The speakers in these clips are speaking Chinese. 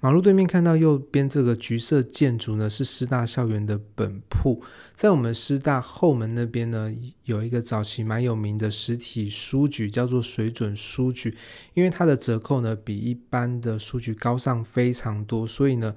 马路对面看到右边这个橘色建筑呢，是师大校园的本铺。在我们师大后门那边呢，有一个早期蛮有名的实体书局，叫做水准书局。因为它的折扣呢，比一般的书局高上非常多，所以呢。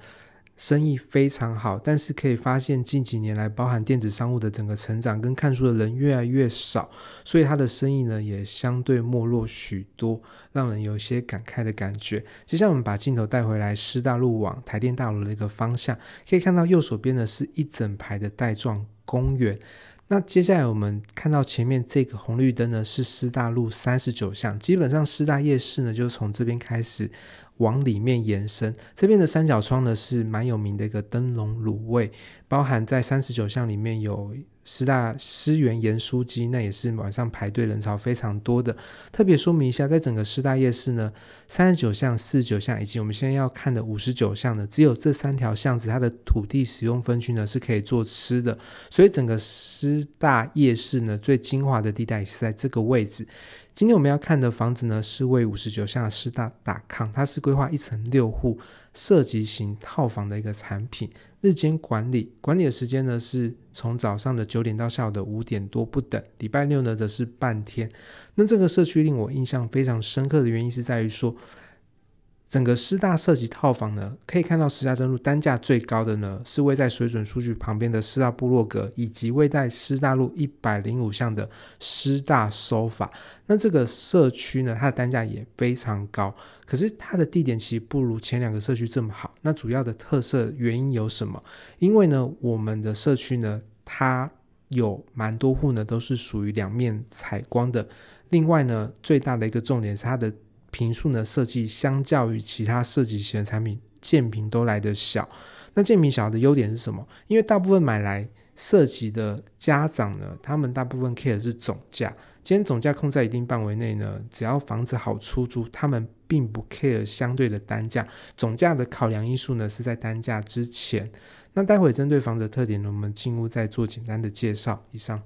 生意非常好，但是可以发现近几年来，包含电子商务的整个成长跟看书的人越来越少，所以它的生意呢也相对没落许多，让人有些感慨的感觉。接下来我们把镜头带回来师大路往台电大楼的一个方向，可以看到右手边的是一整排的带状公园。那接下来我们看到前面这个红绿灯呢是师大路三十九巷，基本上师大夜市呢就从这边开始。往里面延伸，这边的三角窗呢是蛮有名的一个灯笼卤味。包含在三十九巷里面有师大师园盐酥鸡，那也是晚上排队人潮非常多的。特别说明一下，在整个师大夜市呢，三十九巷、四十九巷以及我们现在要看的五十九巷呢，只有这三条巷子它的土地使用分区呢是可以做吃的，所以整个师大夜市呢最精华的地带是在这个位置。今天我们要看的房子呢是位五十九巷师大打抗，它是规划一层六户。设计型套房的一个产品，日间管理管理的时间呢是从早上的九点到下午的五点多不等，礼拜六呢则是半天。那这个社区令我印象非常深刻的原因是在于说。整个师大涉及套房呢，可以看到师大登录单价最高的呢是位在水准数据旁边的师大部落格，以及位在师大路一百零五巷的师大收法。那这个社区呢，它的单价也非常高，可是它的地点其实不如前两个社区这么好。那主要的特色原因有什么？因为呢，我们的社区呢，它有蛮多户呢都是属于两面采光的。另外呢，最大的一个重点是它的。平数呢设计相较于其他设计型的产品，建平都来得小。那建平小的优点是什么？因为大部分买来设计的家长呢，他们大部分 care 是总价。今天总价控在一定范围内呢，只要房子好出租，他们并不 care 相对的单价。总价的考量因素呢是在单价之前。那待会针对房子的特点呢，我们进屋再做简单的介绍。以上。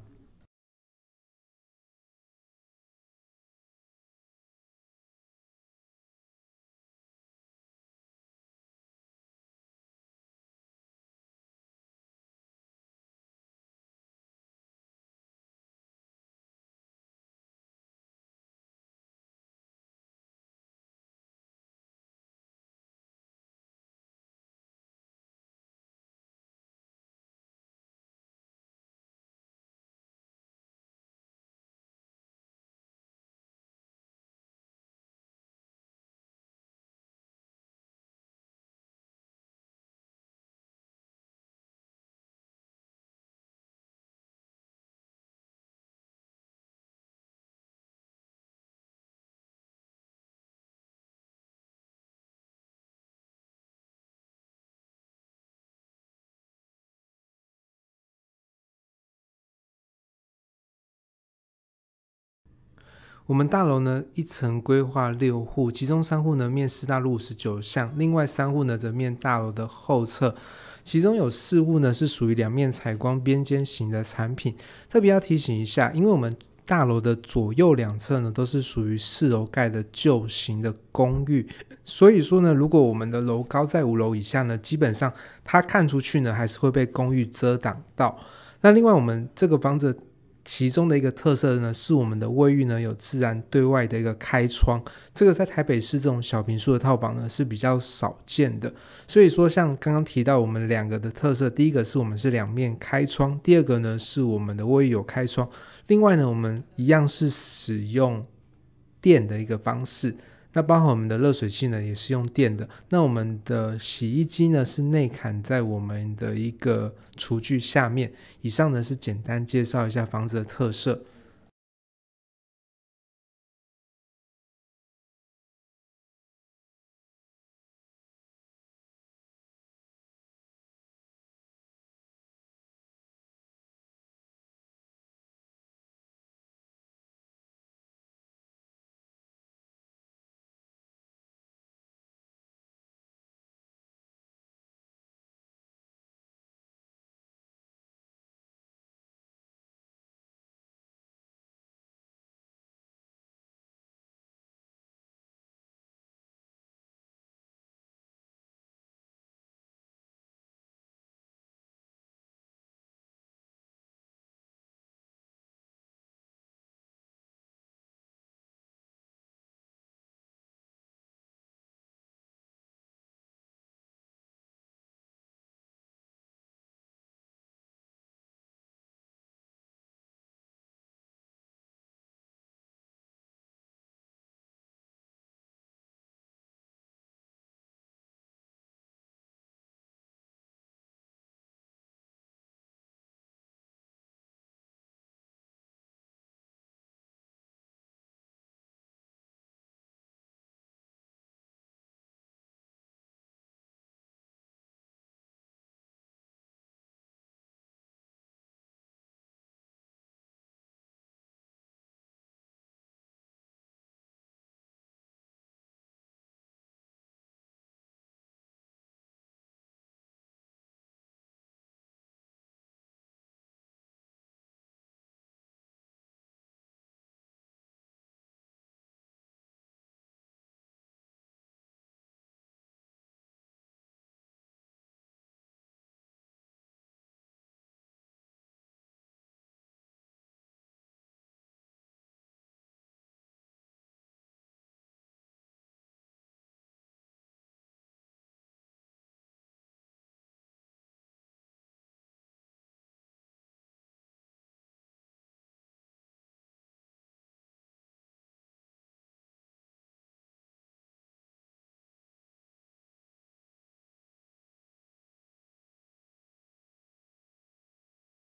我们大楼呢一层规划六户，其中三户呢面四大路五十九巷，另外三户呢则面大楼的后侧，其中有四户呢是属于两面采光边间型的产品。特别要提醒一下，因为我们大楼的左右两侧呢都是属于四楼盖的旧型的公寓，所以说呢，如果我们的楼高在五楼以下呢，基本上它看出去呢还是会被公寓遮挡到。那另外我们这个房子。其中的一个特色呢，是我们的卫浴呢有自然对外的一个开窗，这个在台北市这种小平数的套房呢是比较少见的。所以说，像刚刚提到我们两个的特色，第一个是我们是两面开窗，第二个呢是我们的卫浴有开窗。另外呢，我们一样是使用电的一个方式。那包括我们的热水器呢，也是用电的。那我们的洗衣机呢，是内嵌在我们的一个厨具下面。以上呢是简单介绍一下房子的特色。